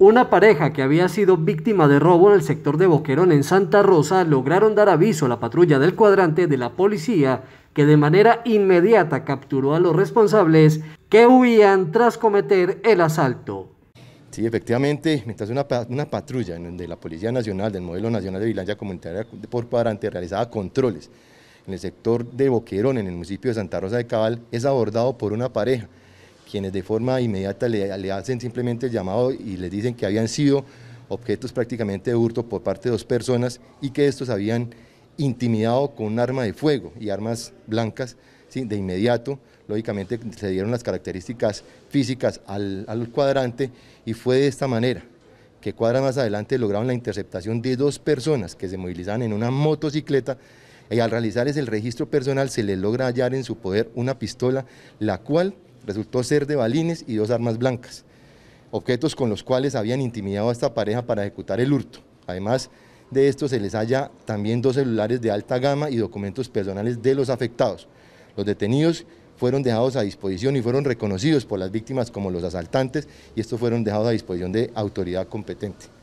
Una pareja que había sido víctima de robo en el sector de Boquerón en Santa Rosa lograron dar aviso a la patrulla del cuadrante de la policía que de manera inmediata capturó a los responsables que huían tras cometer el asalto. Sí, efectivamente, mientras una, una patrulla de la Policía Nacional del Modelo Nacional de Vigilancia Comunitaria por Cuadrante realizaba controles en el sector de Boquerón, en el municipio de Santa Rosa de Cabal, es abordado por una pareja quienes de forma inmediata le, hacen simplemente el llamado y les dicen que habían sido objetos prácticamente de hurto por parte de dos personas y que estos habían intimidado con un arma de fuego y armas blancas de inmediato. Lógicamente se dieron las características físicas al, cuadrante y fue de esta manera que cuadra más adelante lograron la interceptación de dos personas que se movilizaban en una motocicleta y al realizarles el registro personal se les logra hallar en su poder una pistola, la cual resultó ser de balines y dos armas blancas, objetos con los cuales habían intimidado a esta pareja para ejecutar el hurto. Además de esto se les halla también dos celulares de alta gama y documentos personales de los afectados. Los detenidos fueron dejados a disposición y fueron reconocidos por las víctimas como los asaltantes y estos fueron dejados a disposición de autoridad competente.